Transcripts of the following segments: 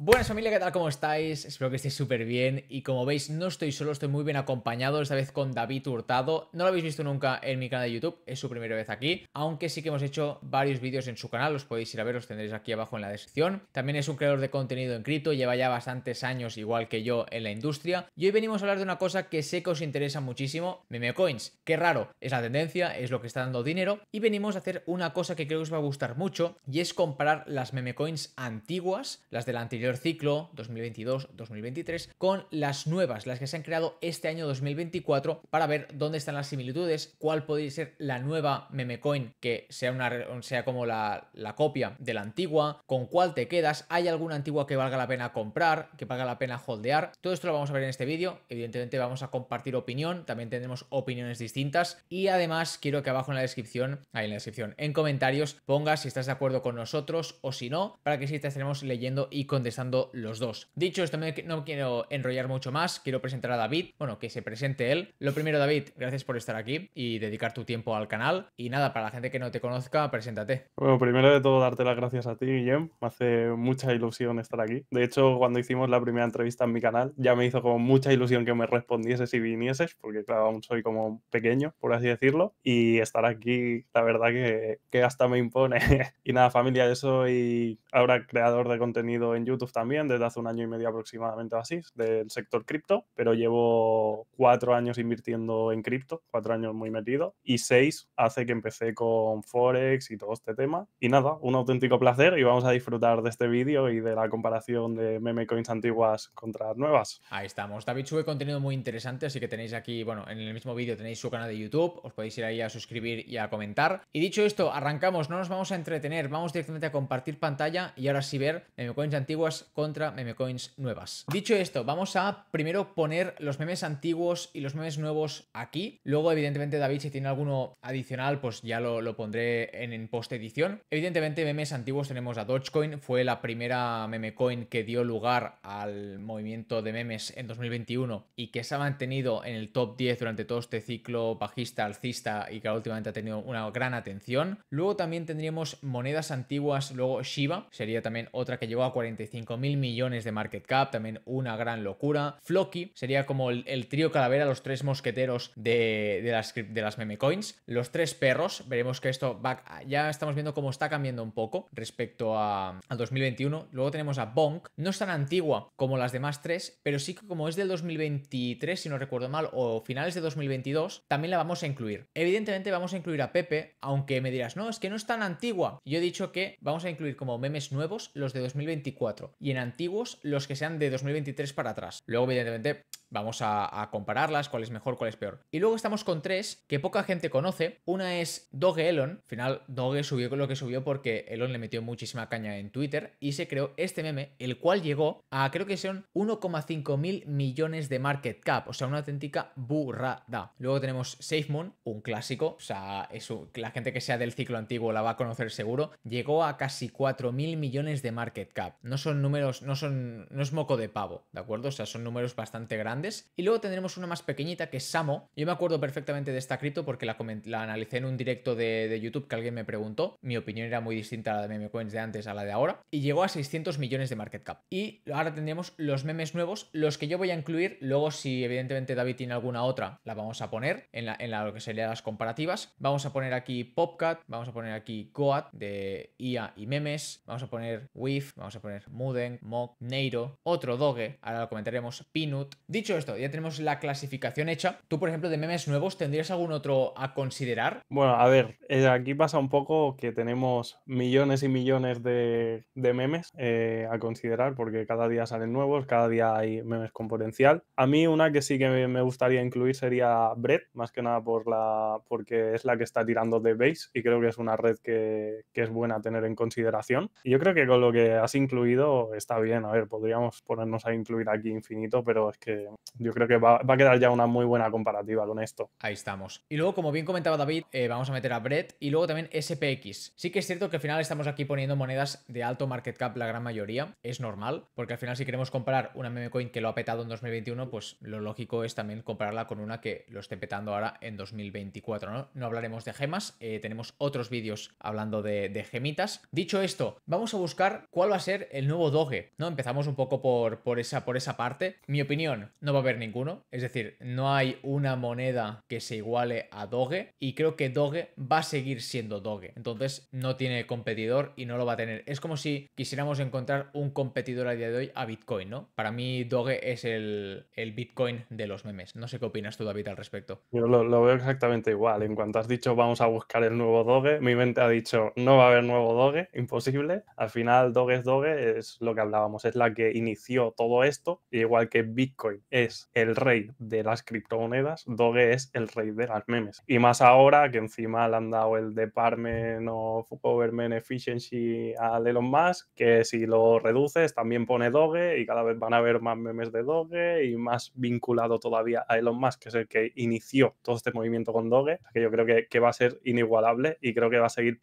Buenas familia, ¿qué tal? ¿Cómo estáis? Espero que estéis súper bien y como veis no estoy solo, estoy muy bien acompañado, esta vez con David Hurtado. No lo habéis visto nunca en mi canal de YouTube, es su primera vez aquí, aunque sí que hemos hecho varios vídeos en su canal, los podéis ir a ver, los tendréis aquí abajo en la descripción. También es un creador de contenido en cripto, lleva ya bastantes años igual que yo en la industria y hoy venimos a hablar de una cosa que sé que os interesa muchísimo, memecoins. Qué raro, es la tendencia, es lo que está dando dinero y venimos a hacer una cosa que creo que os va a gustar mucho y es comprar las memecoins antiguas, las de la anterior ciclo, 2022-2023, con las nuevas, las que se han creado este año 2024, para ver dónde están las similitudes, cuál podría ser la nueva memecoin que sea, una, sea como la, copia de la antigua, con cuál te quedas, hay alguna antigua que valga la pena comprar, que valga la pena holdear. Todo esto lo vamos a ver en este vídeo. Evidentemente vamos a compartir opinión, también tendremos opiniones distintas y además quiero que abajo en la descripción, ahí en la descripción, en comentarios pongas si estás de acuerdo con nosotros o si no, para que sí te estaremos leyendo y contestando los dos. Dicho esto, no quiero enrollar mucho más, quiero presentar a David, bueno, que se presente él. Lo primero, David, gracias por estar aquí y dedicar tu tiempo al canal. Y nada, para la gente que no te conozca, preséntate. Bueno, primero de todo, darte las gracias a ti, Guillem. Me hace mucha ilusión estar aquí. De hecho, cuando hicimos la primera entrevista en mi canal, ya me hizo como mucha ilusión que me respondieses y vinieses, porque claro, aún soy como pequeño, por así decirlo. Y estar aquí, la verdad que, que hasta me impone. y nada, familia, yo soy ahora creador de contenido en YouTube también desde hace un año y medio aproximadamente así, del sector cripto, pero llevo cuatro años invirtiendo en cripto, cuatro años muy metido, y seis hace que empecé con Forex y todo este tema. Y nada, un auténtico placer y vamos a disfrutar de este vídeo y de la comparación de meme coins antiguas contra nuevas. Ahí estamos. David sube contenido muy interesante, así que tenéis aquí, bueno, en el mismo vídeo tenéis su canal de YouTube, os podéis ir ahí a suscribir y a comentar. Y dicho esto, arrancamos, no nos vamos a entretener, vamos directamente a compartir pantalla y ahora sí ver memecoins antiguas contra memecoins nuevas. Dicho esto, vamos a primero poner los memes antiguos y los memes nuevos aquí. Luego, evidentemente, David, si tiene alguno adicional, pues ya lo, pondré en, post edición. Evidentemente, memes antiguos tenemos a Dogecoin, fue la primera memecoin que dio lugar al movimiento de memes en 2021 y que se ha mantenido en el top 10 durante todo este ciclo bajista, alcista y que últimamente ha tenido una gran atención. Luego también tendríamos monedas antiguas, luego Shiba, sería también otra que llegó a 45 mil millones de market cap, también una gran locura. Floki sería como el, trío calavera, los tres mosqueteros de, las, de las meme coins. Los tres perros, veremos que esto ya estamos viendo cómo está cambiando un poco respecto a, al 2021. Luego tenemos a Bonk, no es tan antigua como las demás tres, pero sí que como es del 2023, si no recuerdo mal, o finales de 2022, también la vamos a incluir. Evidentemente vamos a incluir a Pepe, aunque me dirás, no, es que no es tan antigua. Yo he dicho que vamos a incluir como memes nuevos los de 2024. Y en antiguos, los que sean de 2023 para atrás. Luego, evidentemente, Vamos a, compararlas, cuál es mejor, cuál es peor. Y luego estamos con tres que poca gente conoce. Una es Doge Elon. Al final, Doge subió lo que subió porque Elon le metió muchísima caña en Twitter y se creó este meme, el cual llegó a creo que son 1,5 mil millones de market cap. O sea, una auténtica burrada. Luego tenemos SafeMoon, un clásico. O sea, la gente que sea del ciclo antiguo la va a conocer seguro. Llegó a casi 4 mil millones de market cap. No son números, no son, no es moco de pavo, ¿de acuerdo? O sea, son números bastante grandes y luego tendremos una más pequeñita que es Samo. Yo me acuerdo perfectamente de esta cripto porque la, la analicé en un directo de, YouTube que alguien me preguntó. Mi opinión era muy distinta a la de memecoins de antes a la de ahora. Y llegó a 600 millones de market cap. Y ahora tendremos los memes nuevos, los que yo voy a incluir. Luego, si evidentemente David tiene alguna otra, la vamos a poner en, la, en la, lo que serían las comparativas. Vamos a poner aquí Popcat, vamos a poner aquí Goat de IA y memes, vamos a poner Wif, vamos a poner Muden, Mock, Neiro, otro Doge, ahora lo comentaremos, Pinut, Dicho esto, ya tenemos la clasificación hecha. Tú, por ejemplo, de memes nuevos, ¿tendrías algún otro a considerar? Bueno, a ver, eh, aquí pasa un poco que tenemos millones y millones de, memes eh, a considerar porque cada día salen nuevos, cada día hay memes con potencial. A mí una que sí que me gustaría incluir sería Bread más que nada por la, porque es la que está tirando de Base y creo que es una red que, que es buena tener en consideración. Y yo creo que con lo que has incluido está bien. A ver, podríamos ponernos a incluir aquí infinito, pero es que yo creo que va, a quedar ya una muy buena comparativa con esto. Ahí estamos. Y luego, como bien comentaba David, eh, vamos a meter a Brett y luego también SPX. Sí que es cierto que al final estamos aquí poniendo monedas de alto market cap la gran mayoría, es normal, porque al final si queremos comparar una meme coin que lo ha petado en 2021, pues lo lógico es también compararla con una que lo esté petando ahora en 2024, ¿no? No hablaremos de gemas, eh, tenemos otros vídeos hablando de, gemitas. Dicho esto, vamos a buscar cuál va a ser el nuevo doge, ¿no? Empezamos un poco por, esa, por esa parte. Mi opinión, no no va a haber ninguno. Es decir, no hay una moneda que se iguale a Doge y creo que Doge va a seguir siendo Doge. Entonces no tiene competidor y no lo va a tener. Es como si quisiéramos encontrar un competidor a día de hoy a Bitcoin, ¿no? Para mí Doge es el, Bitcoin de los memes. No sé qué opinas tú, David, al respecto. Yo lo, veo exactamente igual. En cuanto has dicho vamos a buscar el nuevo Doge, mi mente ha dicho no va a haber nuevo Doge, imposible. Al final Doge es Doge, es lo que hablábamos, es la que inició todo esto, igual que Bitcoin es el rey de las criptomonedas, Doge es el rey de las memes. Y más ahora que encima le han dado el Department of Government Efficiency a Elon Musk, que si lo reduces también pone Doge y cada vez van a haber más memes de Doge y más vinculado todavía a Elon Musk, que es el que inició todo este movimiento con Doge, que yo creo que, que va a ser inigualable y creo que va a seguir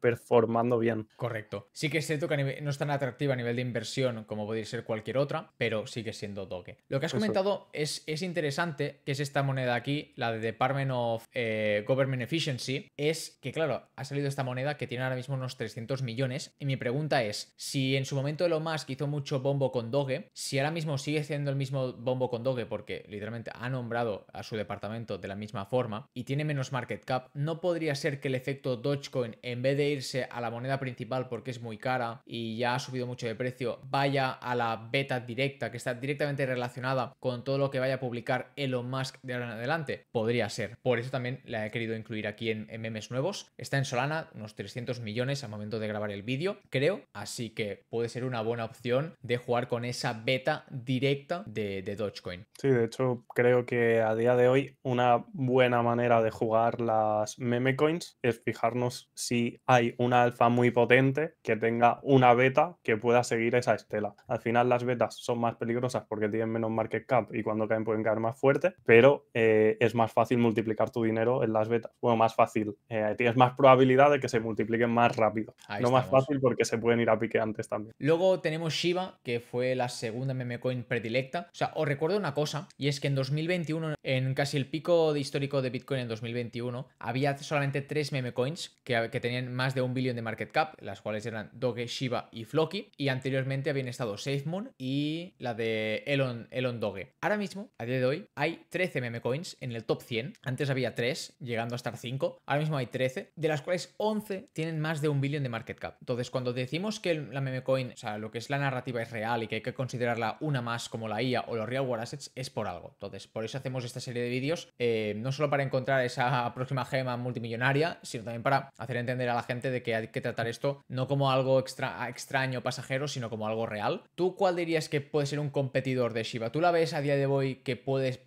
performando bien. Correcto. Sí que se toca, no es tan atractiva a nivel de inversión como podría ser cualquier otra, pero sigue siendo Doge. Lo que has comentado es, interesante, que es esta moneda aquí, la de Department of eh, Government Efficiency, es que, claro, ha salido esta moneda que tiene ahora mismo unos 300 millones. Y mi pregunta es, si en su momento Elon Musk hizo mucho bombo con Doge, si ahora mismo sigue haciendo el mismo bombo con Doge, porque literalmente ha nombrado a su departamento de la misma forma y tiene menos market cap, ¿no podría ser que el efecto Dogecoin, en vez de irse a la moneda principal porque es muy cara y ya ha subido mucho de precio, vaya a la beta directa, que está directamente relacionada con todo lo que vaya a publicar Elon Musk de ahora en adelante? Podría ser. Por eso también la he querido incluir aquí en, memes nuevos. Está en Solana, unos 300 millones al momento de grabar el vídeo, creo. Así que puede ser una buena opción de jugar con esa beta directa de, de Dogecoin. Sí, de hecho, creo que a día de hoy una buena manera de jugar las meme coins es fijarnos si hay una alfa muy potente que tenga una beta que pueda seguir esa estela. Al final las betas son más peligrosas porque tienen menos market cap y cuando caen pueden caer más fuerte, pero eh, es más fácil multiplicar tu dinero en las betas. Bueno, más fácil. Eh, tienes más probabilidad de que se multipliquen más rápido. no más fácil porque se pueden ir a pique antes también. Luego tenemos Shiba, que fue la segunda meme coin predilecta. O sea, os recuerdo una cosa, y es que en 2021, en casi el pico histórico de Bitcoin en 2021, había solamente tres meme coins que, tenían más de un billón de market cap, las cuales eran Doge, Shiba y Floki. Y anteriormente habían estado SafeMoon y la de Elon, Elon Ahora mismo, a día de hoy, hay 13 meme coins en el top 100. Antes había 3, llegando a estar 5. Ahora mismo hay 13, de las cuales 11 tienen más de un billón de market cap. Entonces, cuando decimos que la meme coin, o sea, lo que es la narrativa es real y que hay que considerarla una más como la IA o los real world assets, es por algo. Entonces, por eso hacemos esta serie de vídeos, eh, no solo para encontrar esa próxima gema multimillonaria, sino también para hacer entender a la gente de que hay que tratar esto no como algo extra, extraño, pasajero, sino como algo real. ¿Tú cuál dirías que puede ser un competidor de Shiba? ¿Tú la ves? a día de hoy que puedes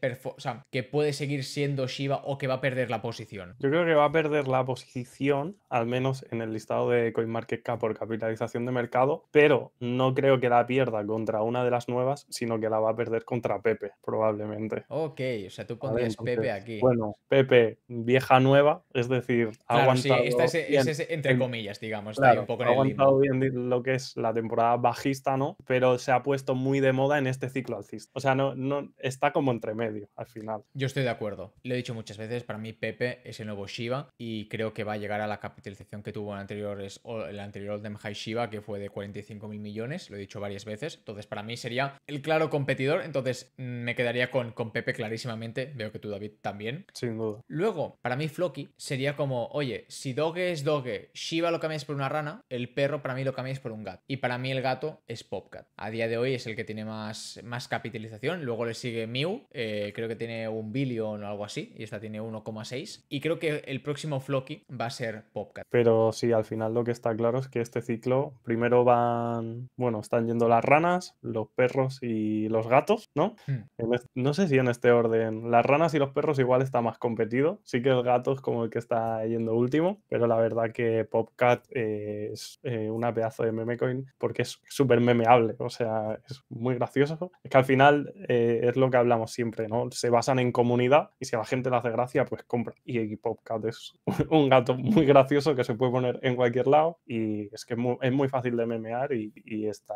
que puede seguir siendo Shiva o que va a perder la posición? Yo creo que va a perder la posición, al menos en el listado de CoinMarketCap por capitalización de mercado, pero no creo que la pierda contra una de las nuevas, sino que la va a perder contra Pepe, probablemente. Ok, o sea, tú pondrías Pepe aquí. Bueno, Pepe, vieja nueva, es decir, claro, sí, esta este es, entre comillas, digamos, está un poco en aguantado bien lo que es la temporada bajista, ¿no? Pero se ha puesto muy de moda en este ciclo alcista. O sea, no está como entre medio al final. Yo estoy de acuerdo. Lo he dicho muchas veces, para mí Pepe es el nuevo Shiva y creo que va a llegar a la capitalización que tuvo el anterior, el anterior Oldem High Shiva, que fue de 45 mil millones, lo he dicho varias veces. Entonces, para mí sería el claro competidor. Entonces, mm, me quedaría con, Pepe clarísimamente. Veo que tú, David, también. Sin duda. Luego, para mí, Floki sería como, oye, si Doge es Doge, Shiva lo cambias por una rana, el perro para mí lo cambias por un gato. Y para mí el gato es Popcat. A día de hoy es el que tiene más, más capitalización luego le sigue Mew, eh, creo que tiene un billón o algo así, y esta tiene 1,6. Y creo que el próximo Floki va a ser Popcat. Pero sí, al final lo que está claro es que este ciclo primero van, bueno, están yendo las ranas, los perros y los gatos, ¿no? Hmm. no sé si en este orden, las ranas y los perros igual está más competido, sí que el gato es como el que está yendo último, pero la verdad que Popcat eh, es eh, una pedazo de meme coin porque es súper memeable, o sea, es muy gracioso. Es que al final eh, es lo que hablamos siempre, ¿no? Se basan en comunidad y si a la gente le hace gracia, pues compra. Y Popcat es un gato muy gracioso que se puede poner en cualquier lado y es que es muy, fácil de memear y, está,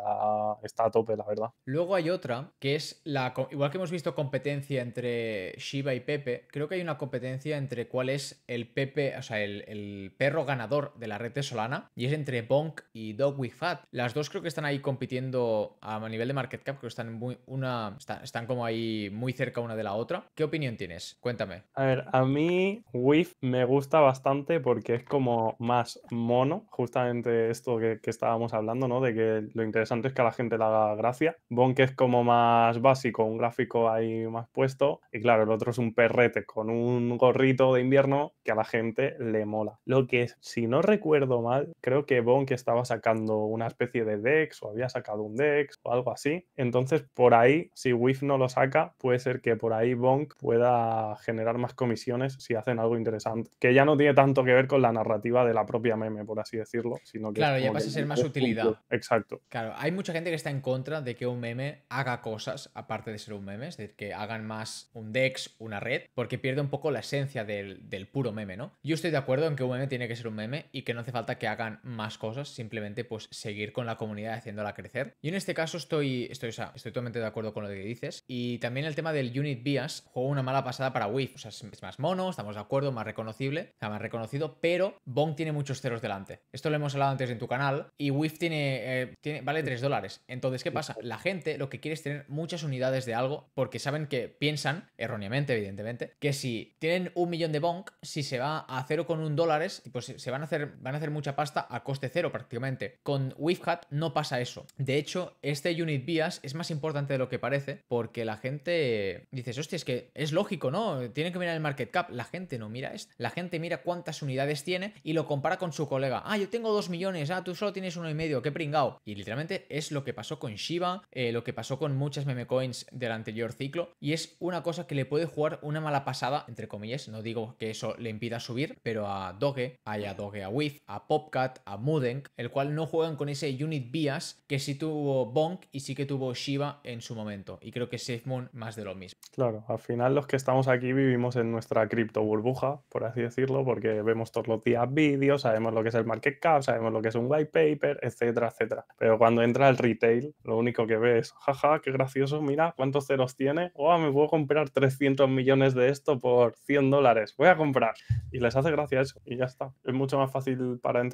está a tope, la verdad. Luego hay otra que es la, igual que hemos visto competencia entre Shiba y Pepe, creo que hay una competencia entre cuál es el Pepe, o sea, el, perro ganador de la red de Solana y es entre Bonk y Dog with Fat. Las dos creo que están ahí compitiendo a nivel de market cap, que están muy, una, están como ahí muy cerca una de la otra. ¿Qué opinión tienes? Cuéntame. A ver, a mí Wif me gusta bastante porque es como más mono, justamente esto que, estábamos hablando, ¿no? De que lo interesante es que a la gente le haga gracia. Bonk es como más básico, un gráfico ahí más puesto. Y claro, el otro es un perrete con un gorrito de invierno que a la gente le mola. Lo que, es, si no recuerdo mal, creo que Bonk estaba sacando una especie de Dex o había sacado un Dex o algo así. Entonces, por ahí, si no lo saca, puede ser que por ahí Bonk pueda generar más comisiones si hacen algo interesante. Que ya no tiene tanto que ver con la narrativa de la propia meme, por así decirlo, sino que. Claro, ya pasa a ser más utilidad. Exacto. Claro, hay mucha gente que está en contra de que un meme haga cosas aparte de ser un meme, es decir, que hagan más un dex, una red, porque pierde un poco la esencia del, puro meme, ¿no? Yo estoy de acuerdo en que un meme tiene que ser un meme y que no hace falta que hagan más cosas, simplemente pues seguir con la comunidad haciéndola crecer. Y en este caso estoy, estoy, estoy totalmente de acuerdo con lo que dice y también el tema del Unit Bias, juego una mala pasada para WIF O sea, es más mono, estamos de acuerdo, más reconocible, más reconocido, pero Bong tiene muchos ceros delante. Esto lo hemos hablado antes en tu canal y WIF eh, tiene, vale 3 dólares. Entonces, ¿qué pasa? La gente lo que quiere es tener muchas unidades de algo porque saben que piensan, erróneamente, evidentemente, que si tienen un millón de Bong, si se va a con un dólares, pues se van a, hacer, van a hacer mucha pasta a coste cero prácticamente. Con Hat no pasa eso. De hecho, este Unit Bias es más importante de lo que parece porque la gente dices, hostia, es que es lógico, ¿no? Tiene que mirar el market cap. La gente no mira esto. La gente mira cuántas unidades tiene y lo compara con su colega. Ah, yo tengo dos millones, ah, tú solo tienes uno y medio, qué pringao. Y literalmente es lo que pasó con Shiba, eh, lo que pasó con muchas meme coins del anterior ciclo. Y es una cosa que le puede jugar una mala pasada, entre comillas. No digo que eso le impida subir, pero a Doge, hay a Doge, a With a Popcat, a Mudenk, el cual no juegan con ese unit bias que sí tuvo Bonk y sí que tuvo Shiba en su momento creo que SafeMoon más de lo mismo. Claro, al final los que estamos aquí vivimos en nuestra cripto burbuja, por así decirlo, porque vemos todos los días vídeos, sabemos lo que es el market cap, sabemos lo que es un white paper, etcétera, etcétera. Pero cuando entra el retail, lo único que ves es, jaja, qué gracioso, mira cuántos ceros tiene, oh, me puedo comprar 300 millones de esto por 100 dólares, voy a comprar. Y les hace gracia eso y ya está. Es mucho más fácil para eh,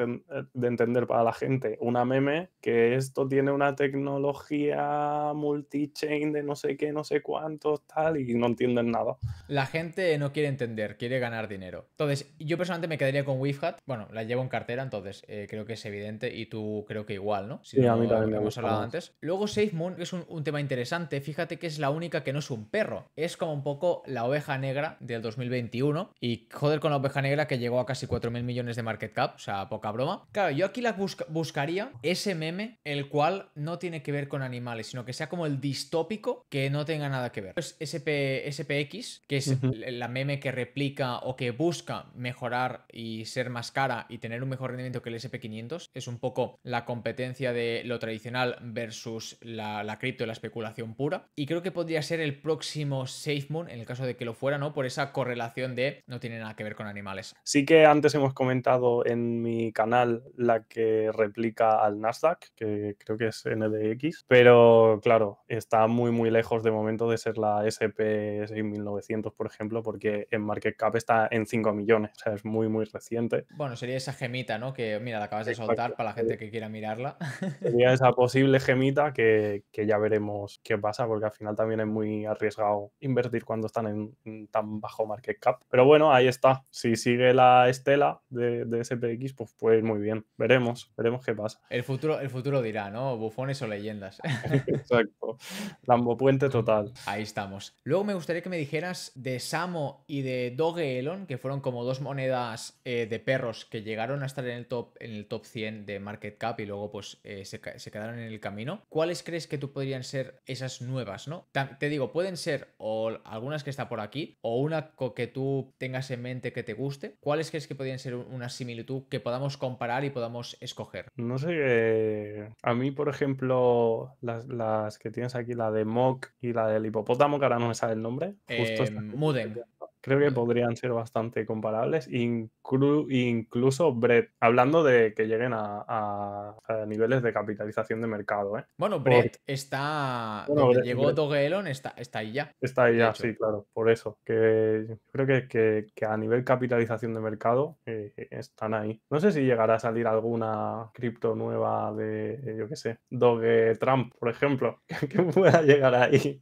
de entender para la gente una meme que esto tiene una tecnología multi-chain de no sé qué, no sé cuánto, tal, y no entienden nada. La gente no quiere entender, quiere ganar dinero. Entonces, yo personalmente me quedaría con Wifhat, Bueno, la llevo en cartera, entonces eh, creo que es evidente y tú creo que igual, ¿no? sí, a mí también hemos hablado antes. Luego, SafeMoon es un, tema interesante. Fíjate que es la única que no es un perro. Es como un poco la oveja negra del 2021. Y joder con la oveja negra que llegó a casi 4.000 millones de market cap. O sea, poca broma. Claro, yo aquí la buscaría ese meme, el cual no tiene que ver con animales, sino que sea como el distópico que no tenga nada que ver. Es SP, SPX, que es la meme que replica o que busca mejorar y ser más cara y tener un mejor rendimiento que el SP500. Es un poco la competencia de lo tradicional versus la, cripto y la especulación pura. Y creo que podría ser el próximo SafeMoon en el caso de que lo fuera, ¿no? Por esa correlación de no tiene nada que ver con animales. Sí que antes hemos comentado en mi canal la que replica al Nasdaq, que creo que es NDX, pero claro, está muy, muy lejos de momento de ser la SP6900, por ejemplo, porque en market cap está en 5 millones, es muy, muy reciente. Bueno, sería esa gemita, ¿no? Que, mira, la acabas de soltar para la gente que quiera mirarla. Sería esa posible gemita que, ya veremos qué pasa, porque al final también es muy arriesgado invertir cuando están en, tan bajo market cap. Pero bueno, ahí está. Si sigue la estela de, SPX, pues, pues muy bien. Veremos, veremos qué pasa. El futuro, el futuro dirá, ¿no? Bufones o leyendas. Exacto. puente total. Ahí estamos. Luego me gustaría que me dijeras de Samo y de Elon que fueron como dos monedas eh, de perros que llegaron a estar en el top, en el top 100 de Market Cap y luego pues eh, se, quedaron en el camino. ¿Cuáles crees que tú podrían ser esas nuevas, no? Te digo, pueden ser o algunas que está por aquí o una que tú tengas en mente que te guste. ¿Cuáles crees que podrían ser una similitud que podamos comparar y podamos escoger? No sé, eh, a mí por ejemplo las, las que tienes aquí, la de Mo y la del hipopótamo, que ahora no me sale el nombre. Justo eh, Creo que podrían ser bastante comparables. incluso Brett, hablando de que lleguen a, niveles de capitalización de mercado. ¿eh? Bueno, Brett está. llegó Dogelon, está, está ahí ya. Está ahí ya, sí, claro. Por eso. Que creo que, a nivel capitalización de mercado eh, eh, están ahí. No sé si llegará a salir alguna cripto nueva de, yo qué sé, Doge Trump, por ejemplo, que pueda llegar ahí.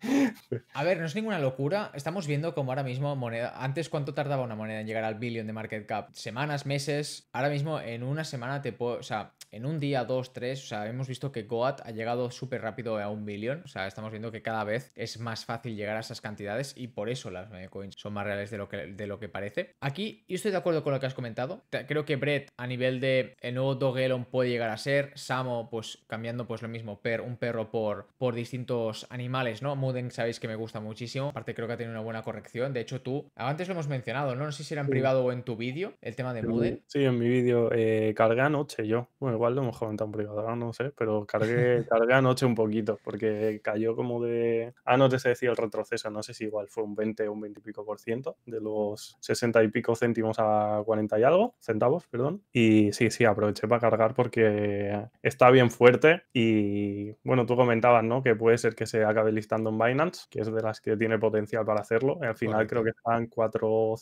A ver, no es ninguna locura. Estamos viendo como ahora mismo moneda antes cuánto tardaba una moneda en llegar al Billion de market cap? Semanas, meses. Ahora mismo en una semana te puedo, o sea, en un día, dos, tres, o sea, hemos visto que Goat ha llegado súper rápido a un billón. O sea, estamos viendo que cada vez es más fácil llegar a esas cantidades y por eso las coins son más reales de lo que, de lo que parece. Aquí yo estoy de acuerdo con lo que has comentado. Creo que Brett a nivel de el nuevo Dogelon puede llegar a ser. Samo, pues cambiando pues lo mismo, per, un perro por, por distintos animales, ¿no? Muden sabéis que me gusta muchísimo. Aparte creo que ha tenido una buena corrección. De hecho, tú antes lo hemos mencionado, ¿no? No sé si era en privado o en tu vídeo, el tema de Moodle. Sí, en mi vídeo eh, cargué anoche yo. Bueno, igual lo hemos comentado en privado, no sé, pero cargué, cargué anoche un poquito, porque cayó como de... Ah, anoche se decía el retroceso, no sé si igual fue un 20 o un 20 y pico por ciento, de los 60 y pico céntimos a 40 y algo, centavos, perdón. Y sí, sí, aproveché para cargar porque está bien fuerte y, bueno, tú comentabas, ¿no? Que puede ser que se acabe listando en Binance, que es de las que tiene potencial para hacerlo. Al final creo que están 400,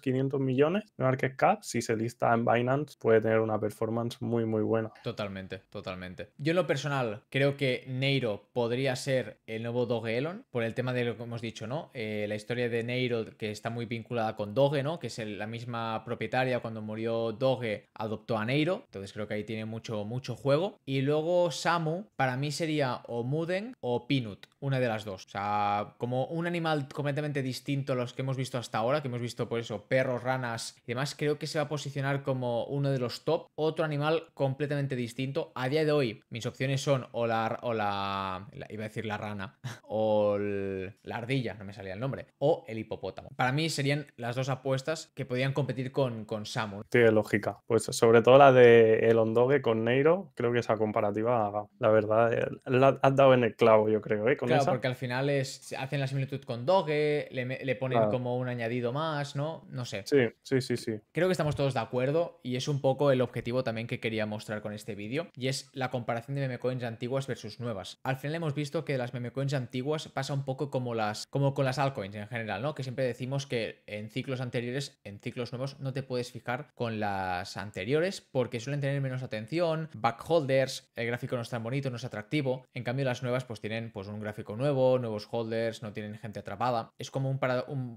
500 millones de market cap, si se lista en Binance, puede tener una performance muy, muy buena. Totalmente, totalmente. Yo en lo personal creo que Neiro podría ser el nuevo Doge Elon, por el tema de lo que hemos dicho, ¿no? Eh, la historia de Neiro que está muy vinculada con Doge, ¿no? Que es la misma propietaria cuando murió Doge adoptó a Neiro, entonces creo que ahí tiene mucho, mucho juego. Y luego Samu, para mí sería o Muden o Peanut, una de las dos. O sea, como un animal completamente distinto a los que hemos visto hasta ahora, que hemos visto por pues eso perros, ranas y demás, creo que se va a posicionar como uno de los top. Otro animal completamente distinto. A día de hoy, mis opciones son o la, o la, iba a decir la rana, o la ardilla, no me salía el nombre, o el hipopótamo. Para mí serían las dos apuestas que podían competir con, con Samu. Tiene lógica. Pues sobre todo la de el Ondogue con Neiro, creo que esa comparativa, la verdad, eh, la has dado en el clavo, yo creo, ¿eh? claro, porque al final es, hacen la similitud con dogue, le, ponen como un añadido más, ¿no? No sé. Sí, sí, sí, sí. Creo que estamos todos de acuerdo y es un poco el objetivo también que quería mostrar con este vídeo y es la comparación de memecoins antiguas versus nuevas. Al final hemos visto que las memecoins antiguas pasa un poco como las como con las altcoins en general, ¿no? Que siempre decimos que en ciclos anteriores, en ciclos nuevos no te puedes fijar con las anteriores porque suelen tener menos atención, backholders, el gráfico no es tan bonito, no es atractivo. En cambio las nuevas pues tienen pues un gráfico nuevo, nuevos holders, no tienen gente atrapada. Es como un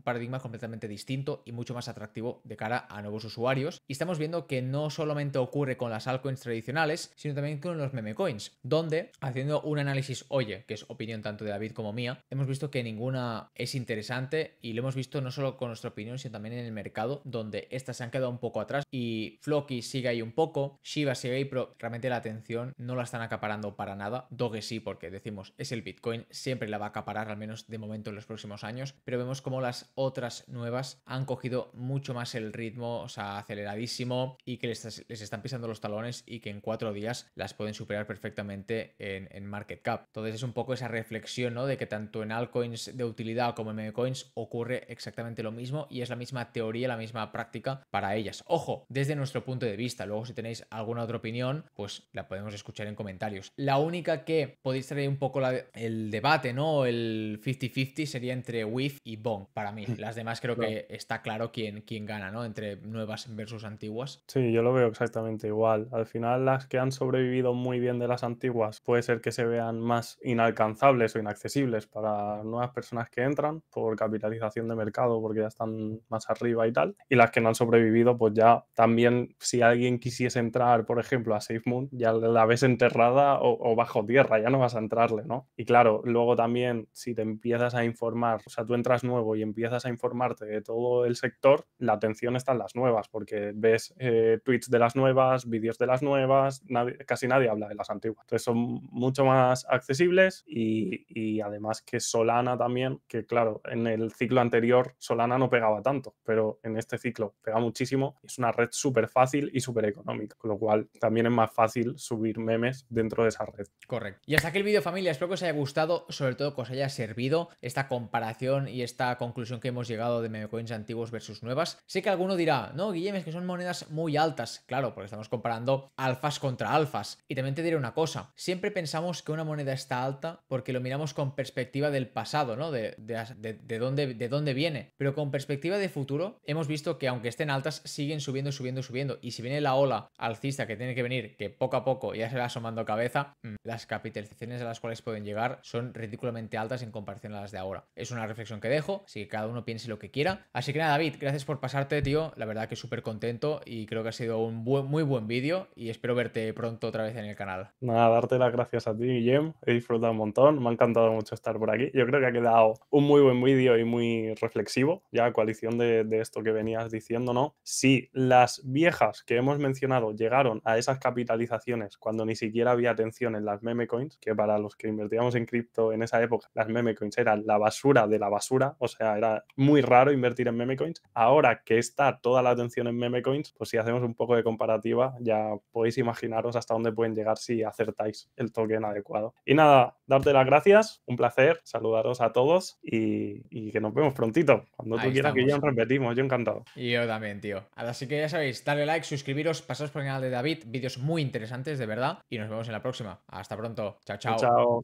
paradigma completamente distinto y mucho más atractivo de cara a nuevos usuarios. Y estamos viendo que no solamente ocurre con las altcoins tradicionales, sino también con los meme coins, donde haciendo un análisis, oye, que es opinión tanto de David como mía, hemos visto que ninguna es interesante y lo hemos visto no solo con nuestra opinión, sino también en el mercado, donde estas se han quedado un poco atrás y Floki sigue ahí un poco, Shiba sigue ahí, pero realmente la atención no la están acaparando para nada. Doge sí, porque decimos, es el Bitcoin, siempre la va a acaparar, al menos de momento en los próximos años, pero vemos como las otras nuevas han cogido mucho más el ritmo, o sea, aceleradísimo y que les, están pisando los talones y que en cuatro días las pueden superar perfectamente en, market cap. Entonces es un poco esa reflexión, ¿no? De que tanto en altcoins de utilidad como en coins ocurre exactamente lo mismo y es la misma teoría, la misma práctica para ellas. Ojo, desde nuestro punto de vista, luego si tenéis alguna otra opinión, pues la podemos escuchar en comentarios. La única que podéis traer un poco el debate, ¿no? El 50-50 sería entre WIF y BONG, para mí. Las Además, creo que está claro quién, quién gana, ¿no? Entre nuevas versus antiguas. Sí, yo lo veo exactamente igual. Al final, las que han sobrevivido muy bien de las antiguas puede ser que se vean más inalcanzables o inaccesibles para nuevas personas que entran por capitalización de mercado, porque ya están más arriba y tal. Y las que no han sobrevivido, pues ya también, si alguien quisiese entrar, por ejemplo, a SafeMoon, ya la ves enterrada o, o bajo tierra, ya no vas a entrarle, ¿no? Y claro, luego también, si te empiezas a informar, o sea, tú entras nuevo y empiezas a informar Marte, de todo el sector, la atención está en las nuevas, porque ves eh, tweets de las nuevas, vídeos de las nuevas, casi nadie habla de las antiguas. Entonces son mucho más accesibles y, y, además que Solana también, que claro, en el ciclo anterior Solana no pegaba tanto, pero en este ciclo pega muchísimo. Es una red súper fácil y súper económica, con lo cual también es más fácil subir memes dentro de esa red. Correcto. Y hasta aquí el vídeo familia, espero que os haya gustado, sobre todo que os haya servido esta comparación y esta conclusión que hemos llegado de de memecoins antiguos versus nuevas. Sé que alguno dirá, no, Guillem, es que son monedas muy altas. Claro, porque estamos comparando alfas contra alfas. Y también te diré una cosa, siempre pensamos que una moneda está alta porque lo miramos con perspectiva del pasado, ¿no? De, de, dónde, de dónde viene. Pero con perspectiva de futuro, hemos visto que aunque estén altas, siguen subiendo, subiendo, subiendo. Y si viene la ola alcista que tiene que venir, que poco a poco ya se va asomando cabeza, mm, las capitalizaciones a las cuales pueden llegar son ridículamente altas en comparación a las de ahora. Es una reflexión que dejo, si cada uno piensa lo que quiera. Así que nada, David, gracias por pasarte, tío. La verdad que súper contento y creo que ha sido un muy buen vídeo y espero verte pronto otra vez en el canal. Nada, darte las gracias a ti, Guillem. He disfrutado un montón. Me ha encantado mucho estar por aquí. Yo creo que ha quedado un muy buen vídeo y muy reflexivo. Ya coalición de, de esto que venías diciendo, ¿no? Si las viejas que hemos mencionado llegaron a esas capitalizaciones cuando ni siquiera había atención en las meme coins, que para los que invertíamos en cripto en esa época, las meme coins eran la basura de la basura, o sea, era muy raro invertir en meme coins. Ahora que está toda la atención en meme coins, pues si hacemos un poco de comparativa, ya podéis imaginaros hasta dónde pueden llegar si acertáis el token adecuado. Y nada, darte las gracias, un placer, saludaros a todos y, que nos vemos prontito. Cuando tú quieras que ya repetimos, yo encantado. yo también, tío. Así que ya sabéis, darle like, suscribiros, pasaos por el canal de David, vídeos muy interesantes, de verdad, y nos vemos en la próxima. Hasta pronto. Chao, chao. Chao.